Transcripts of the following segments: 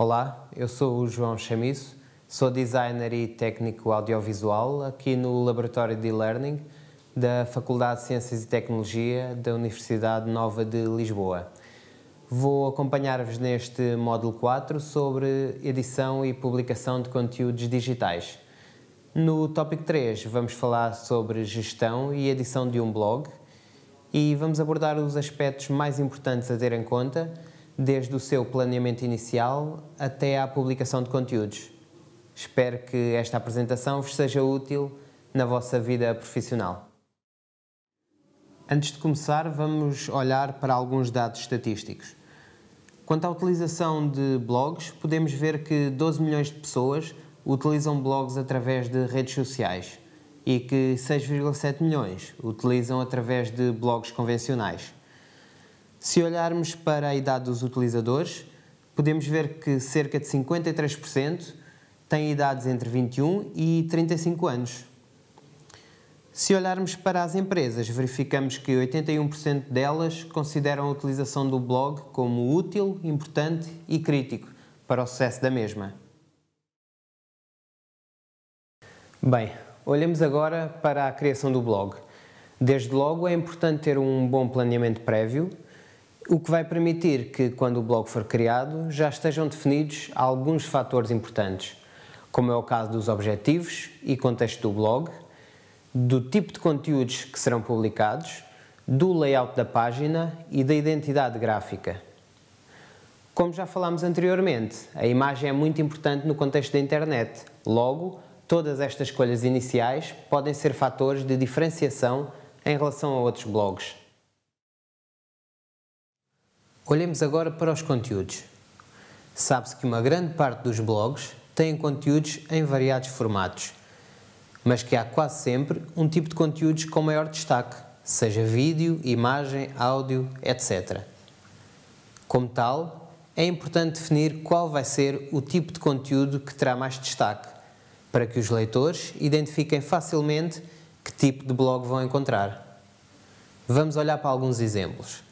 Olá, eu sou o João Chamisso, sou designer e técnico audiovisual aqui no Laboratório de learning da Faculdade de Ciências e Tecnologia da Universidade Nova de Lisboa. Vou acompanhar-vos neste módulo 4 sobre edição e publicação de conteúdos digitais. No tópico 3 vamos falar sobre gestão e edição de um blog e vamos abordar os aspectos mais importantes a ter em conta desde o seu planeamento inicial até à publicação de conteúdos. Espero que esta apresentação vos seja útil na vossa vida profissional. Antes de começar, vamos olhar para alguns dados estatísticos. Quanto à utilização de blogs, podemos ver que 12 milhões de pessoas utilizam blogs através de redes sociais e que 6,7 milhões utilizam através de blogs convencionais. Se olharmos para a idade dos utilizadores, podemos ver que cerca de 53% têm idades entre 21 e 35 anos. Se olharmos para as empresas, verificamos que 81% delas consideram a utilização do blog como útil, importante e crítico para o sucesso da mesma. Bem, olhamos agora para a criação do blog. Desde logo é importante ter um bom planeamento prévio, o que vai permitir que, quando o blog for criado, já estejam definidos alguns fatores importantes, como é o caso dos objetivos e contexto do blog, do tipo de conteúdos que serão publicados, do layout da página e da identidade gráfica. Como já falámos anteriormente, a imagem é muito importante no contexto da internet, logo, todas estas escolhas iniciais podem ser fatores de diferenciação em relação a outros blogs. Olhemos agora para os conteúdos. Sabe-se que uma grande parte dos blogs têm conteúdos em variados formatos, mas que há quase sempre um tipo de conteúdos com maior destaque, seja vídeo, imagem, áudio, etc. Como tal, é importante definir qual vai ser o tipo de conteúdo que terá mais destaque, para que os leitores identifiquem facilmente que tipo de blog vão encontrar. Vamos olhar para alguns exemplos.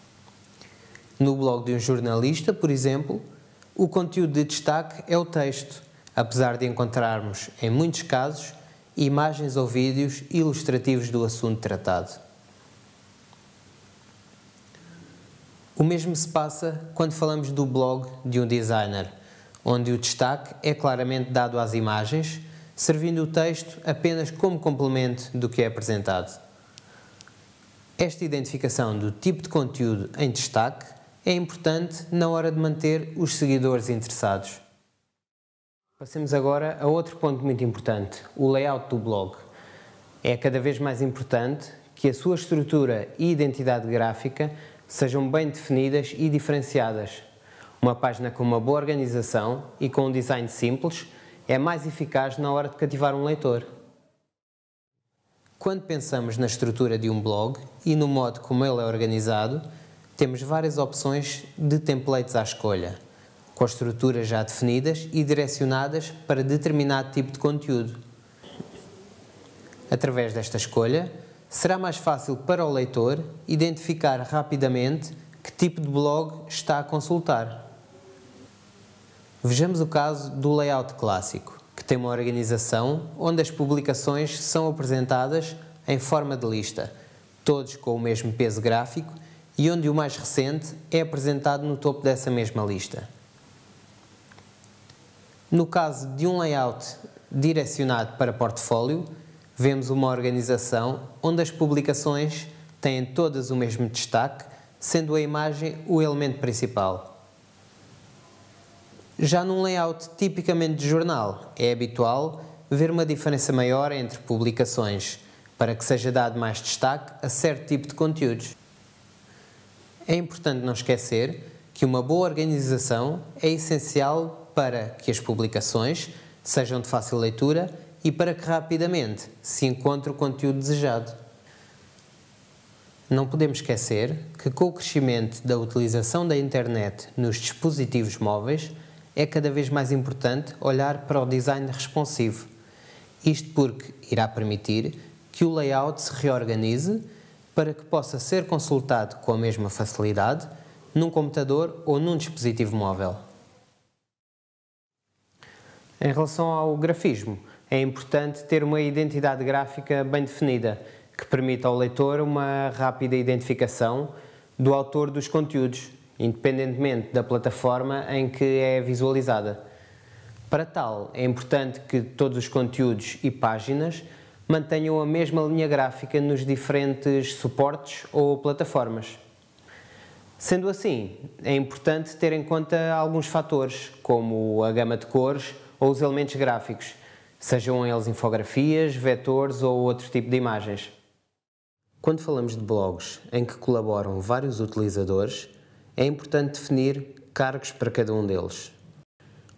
No blog de um jornalista, por exemplo, o conteúdo de destaque é o texto, apesar de encontrarmos, em muitos casos, imagens ou vídeos ilustrativos do assunto tratado. O mesmo se passa quando falamos do blog de um designer, onde o destaque é claramente dado às imagens, servindo o texto apenas como complemento do que é apresentado. Esta identificação do tipo de conteúdo em destaque é importante na hora de manter os seguidores interessados. Passemos agora a outro ponto muito importante, o layout do blog. É cada vez mais importante que a sua estrutura e identidade gráfica sejam bem definidas e diferenciadas. Uma página com uma boa organização e com um design simples é mais eficaz na hora de cativar um leitor. Quando pensamos na estrutura de um blog e no modo como ele é organizado, temos várias opções de templates à escolha, com estruturas já definidas e direcionadas para determinado tipo de conteúdo. Através desta escolha, será mais fácil para o leitor identificar rapidamente que tipo de blog está a consultar. Vejamos o caso do layout clássico, que tem uma organização onde as publicações são apresentadas em forma de lista, todos com o mesmo peso gráfico e onde o mais recente é apresentado no topo dessa mesma lista. No caso de um layout direcionado para portfólio, vemos uma organização onde as publicações têm todas o mesmo destaque, sendo a imagem o elemento principal. Já num layout tipicamente de jornal, é habitual ver uma diferença maior entre publicações, para que seja dado mais destaque a certo tipo de conteúdos. É importante não esquecer que uma boa organização é essencial para que as publicações sejam de fácil leitura e para que rapidamente se encontre o conteúdo desejado. Não podemos esquecer que, com o crescimento da utilização da internet nos dispositivos móveis, é cada vez mais importante olhar para o design responsivo. Isto porque irá permitir que o layout se reorganize para que possa ser consultado com a mesma facilidade num computador ou num dispositivo móvel. Em relação ao grafismo, é importante ter uma identidade gráfica bem definida, que permita ao leitor uma rápida identificação do autor dos conteúdos, independentemente da plataforma em que é visualizada. Para tal, é importante que todos os conteúdos e páginas mantenham a mesma linha gráfica nos diferentes suportes ou plataformas. Sendo assim, é importante ter em conta alguns fatores, como a gama de cores ou os elementos gráficos, sejam eles infografias, vetores ou outro tipo de imagens. Quando falamos de blogs em que colaboram vários utilizadores, é importante definir cargos para cada um deles.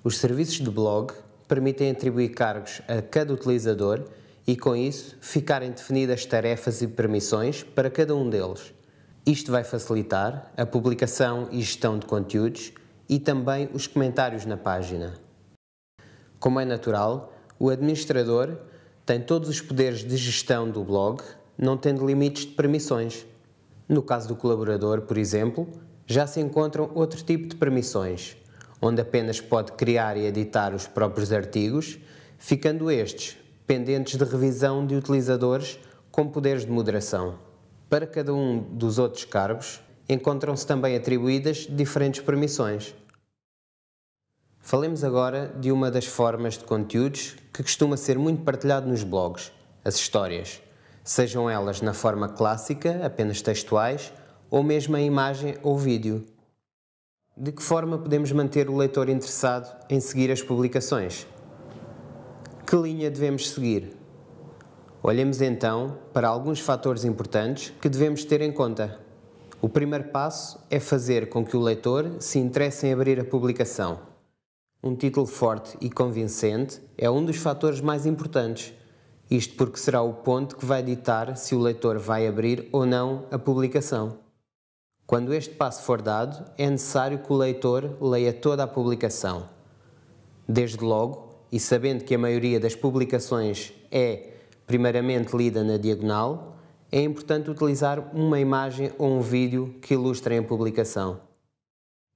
Os serviços de blog permitem atribuir cargos a cada utilizador e, com isso, ficarem definidas tarefas e permissões para cada um deles. Isto vai facilitar a publicação e gestão de conteúdos e também os comentários na página. Como é natural, o administrador tem todos os poderes de gestão do blog, não tendo limites de permissões. No caso do colaborador, por exemplo, já se encontram outro tipo de permissões, onde apenas pode criar e editar os próprios artigos, ficando estes pendentes de revisão de utilizadores com poderes de moderação. Para cada um dos outros cargos, encontram-se também atribuídas diferentes permissões. Falemos agora de uma das formas de conteúdos que costuma ser muito partilhado nos blogs, as histórias, sejam elas na forma clássica, apenas textuais, ou mesmo em imagem ou vídeo. De que forma podemos manter o leitor interessado em seguir as publicações? Que linha devemos seguir? Olhemos então para alguns fatores importantes que devemos ter em conta. O primeiro passo é fazer com que o leitor se interesse em abrir a publicação. Um título forte e convincente é um dos fatores mais importantes, isto porque será o ponto que vai ditar se o leitor vai abrir ou não a publicação. Quando este passo for dado, é necessário que o leitor leia toda a publicação. Desde logo, e sabendo que a maioria das publicações é primeiramente lida na diagonal, é importante utilizar uma imagem ou um vídeo que ilustrem a publicação.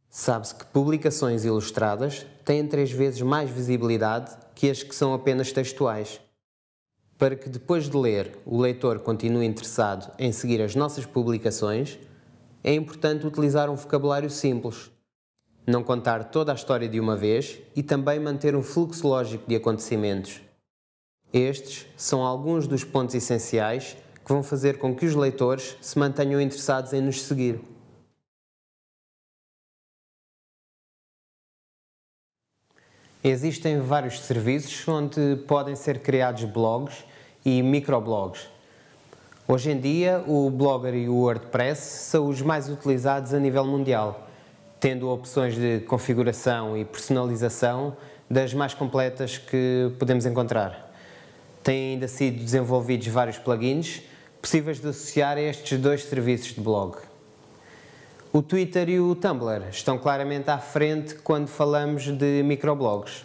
Sabe-se que publicações ilustradas têm três vezes mais visibilidade que as que são apenas textuais. Para que depois de ler o leitor continue interessado em seguir as nossas publicações, é importante utilizar um vocabulário simples não contar toda a história de uma vez e também manter um fluxo lógico de acontecimentos. Estes são alguns dos pontos essenciais que vão fazer com que os leitores se mantenham interessados em nos seguir. Existem vários serviços onde podem ser criados blogs e microblogs. Hoje em dia, o Blogger e o WordPress são os mais utilizados a nível mundial tendo opções de configuração e personalização das mais completas que podemos encontrar. Têm ainda sido desenvolvidos vários plugins possíveis de associar a estes dois serviços de blog. O Twitter e o Tumblr estão claramente à frente quando falamos de microblogs.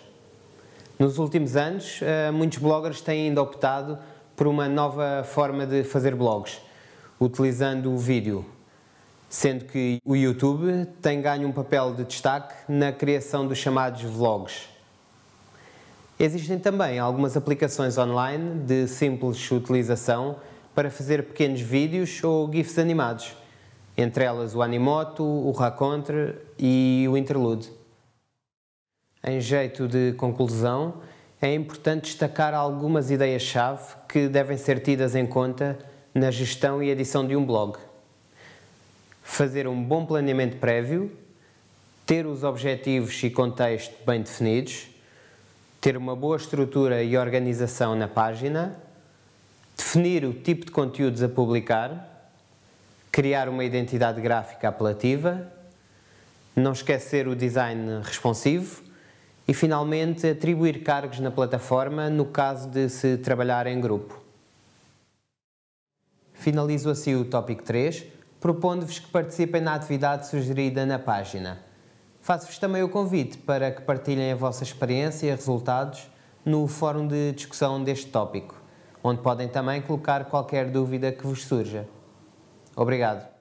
Nos últimos anos, eh, muitos bloggers têm ainda optado por uma nova forma de fazer blogs, utilizando o vídeo sendo que o YouTube tem ganho um papel de destaque na criação dos chamados vlogs. Existem também algumas aplicações online de simples utilização para fazer pequenos vídeos ou GIFs animados, entre elas o Animoto, o Racontre e o Interlude. Em jeito de conclusão, é importante destacar algumas ideias-chave que devem ser tidas em conta na gestão e edição de um blog fazer um bom planeamento prévio, ter os objetivos e contexto bem definidos, ter uma boa estrutura e organização na página, definir o tipo de conteúdos a publicar, criar uma identidade gráfica apelativa, não esquecer o design responsivo e, finalmente, atribuir cargos na plataforma no caso de se trabalhar em grupo. Finalizo assim o tópico 3 propondo-vos que participem na atividade sugerida na página. Faço-vos também o convite para que partilhem a vossa experiência e resultados no fórum de discussão deste tópico, onde podem também colocar qualquer dúvida que vos surja. Obrigado.